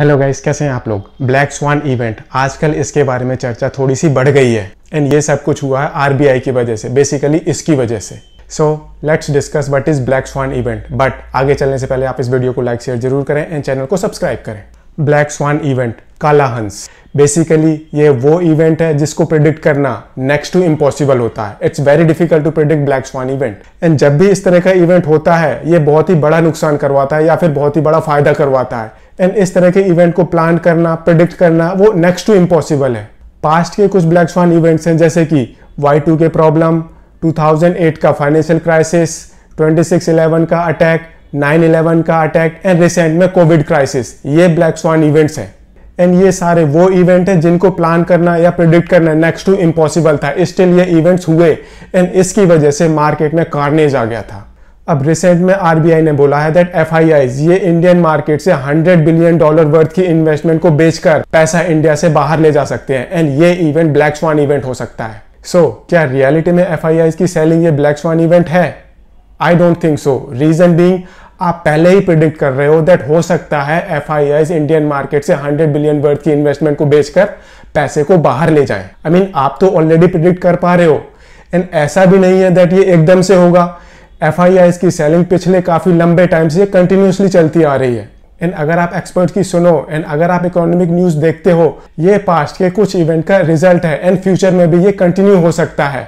hello guys कैसे हैं आप लोग ब्लैक स्वान इवेंट आजकल इसके बारे में चर्चा थोड़ी सी बढ़ गई है एंड ये सब कुछ हुआ है आरबीआई की वजह से बेसिकली इसकी वजह से so let's discuss what is black swan event but आगे चलने से पहले आप इस वीडियो को लाइक शेयर जरूर करें एंड चैनल को सब्सक्राइब करें ब्लैक स्वान इवेंट काला हंस बेसिकली ये वो इवेंट है जिसको प्रिडिक्ट करना नेक्स्ट टू इम्पॉसिबल होता है it's very difficult to predict black swan event and जब भी इस तरह का इवेंट होता है ये बहुत ही बड़ा नुकसान करवाता है या फिर बहुत ही बड़ा फायदा करवाता है एंड इस तरह के इवेंट को प्लान करना प्रिडिक्ट करना वो नेक्स्ट टू इम्पॉसिबल है पास्ट के कुछ ब्लैक स्वान इवेंट्स हैं जैसे कि वाई टू के प्रॉब्लम 2008 का फाइनेंशियल क्राइसिस 2611 का अटैक 911 का अटैक एंड रिसेंट में कोविड क्राइसिस ये ब्लैक स्वान इवेंट्स हैं एंड ये सारे वो इवेंट हैं जिनको प्लान करना या प्रिडिक्ट करना नेक्स्ट टू इम्पॉसिबल था स्टिल ये इवेंट्स हुए एंड इसकी वजह से मार्केट में कार्नेज आ गया था अब रिसेंट में आरबीआई ने बोला है दैट एफ ये इंडियन मार्केट से 100 बिलियन डॉलर वर्थ की इन्वेस्टमेंट को बेचकर पैसा इंडिया से बाहर ले जा सकते हैं एंड ये इवेंट ब्लैक स्वान इवेंट हो सकता है सो so, क्या रियलिटी में एफ की सेलिंग ये ब्लैक स्वान इवेंट है I don't think so reason being आप पहले ही प्रिडिक्ट कर रहे हो दैट हो सकता है एफ इंडियन मार्केट से 100 बिलियन वर्थ की इन्वेस्टमेंट को बेचकर पैसे को बाहर ले जाए आई I मीन mean, आप तो ऑलरेडी प्रिडिक्ट कर पा रहे हो एंड ऐसा भी नहीं है दैट ये एकदम से होगा एफ की सेलिंग पिछले काफ़ी लंबे टाइम से कंटिन्यूसली चलती आ रही है एंड अगर आप एक्सपर्ट की सुनो एंड अगर आप इकोनॉमिक न्यूज देखते हो ये पास्ट के कुछ इवेंट का रिजल्ट है एंड फ्यूचर में भी ये कंटिन्यू हो सकता है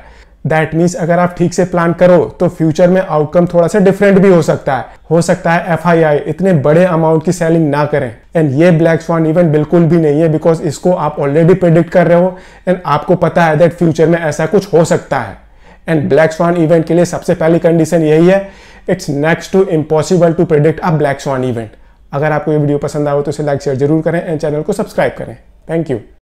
दैट मीन्स अगर आप ठीक से प्लान करो तो फ्यूचर में आउटकम थोड़ा सा डिफरेंट भी हो सकता है हो सकता है एफ इतने बड़े अमाउंट की सेलिंग ना करें एंड ये ब्लैक स्वान इवेंट बिल्कुल भी नहीं है बिकॉज इसको आप ऑलरेडी प्रिडिक्ट कर रहे हो एंड आपको पता है दैट फ्यूचर में ऐसा कुछ हो सकता है एंड ब्लैक स्वान इवेंट के लिए सबसे पहली कंडीशन यही है it's next to impossible to predict a black swan event अगर आपको ये वीडियो पसंद आए तो इसे लाइक शेयर जरूर करें एंड चैनल को सब्सक्राइब करें थैंक यू